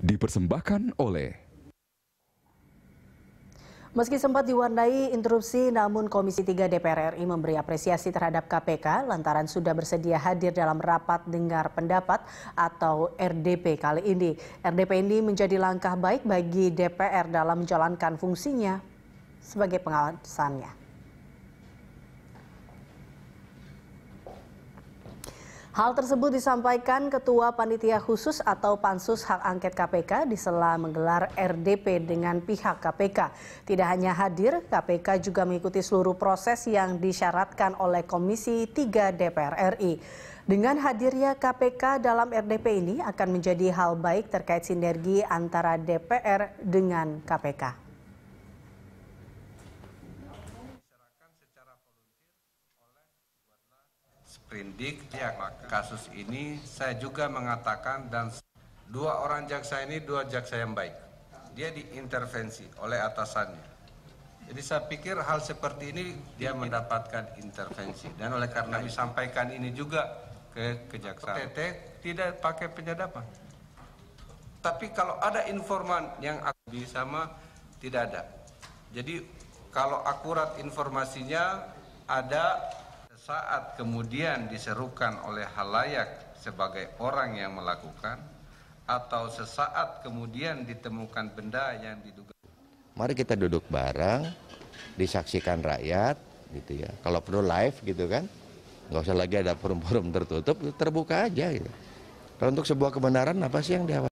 dipersembahkan oleh Meski sempat diwarnai interupsi, namun Komisi 3 DPR RI memberi apresiasi terhadap KPK lantaran sudah bersedia hadir dalam rapat dengar pendapat atau RDP kali ini. RDP ini menjadi langkah baik bagi DPR dalam menjalankan fungsinya sebagai pengawasannya. Hal tersebut disampaikan Ketua Panitia Khusus atau Pansus Hak Angket KPK di sela menggelar RDP dengan pihak KPK. Tidak hanya hadir, KPK juga mengikuti seluruh proses yang disyaratkan oleh Komisi 3 DPR RI. Dengan hadirnya KPK dalam RDP ini akan menjadi hal baik terkait sinergi antara DPR dengan KPK. Sprindik ya kasus ini saya juga mengatakan dan dua orang jaksa ini dua jaksa yang baik. Dia diintervensi oleh atasannya. Jadi saya pikir hal seperti ini dia mendapatkan intervensi dan oleh karena disampaikan ini juga ke kejaksaan. TT tidak pakai penyadapan. Tapi kalau ada informan yang aku sama tidak ada. Jadi kalau akurat informasinya ada saat kemudian diserukan oleh halayak sebagai orang yang melakukan atau sesaat kemudian ditemukan benda yang diduga mari kita duduk bareng disaksikan rakyat gitu ya kalau perlu live gitu kan nggak usah lagi ada forum-forum tertutup terbuka aja gitu kalau untuk sebuah kebenaran apa sih yang diawasi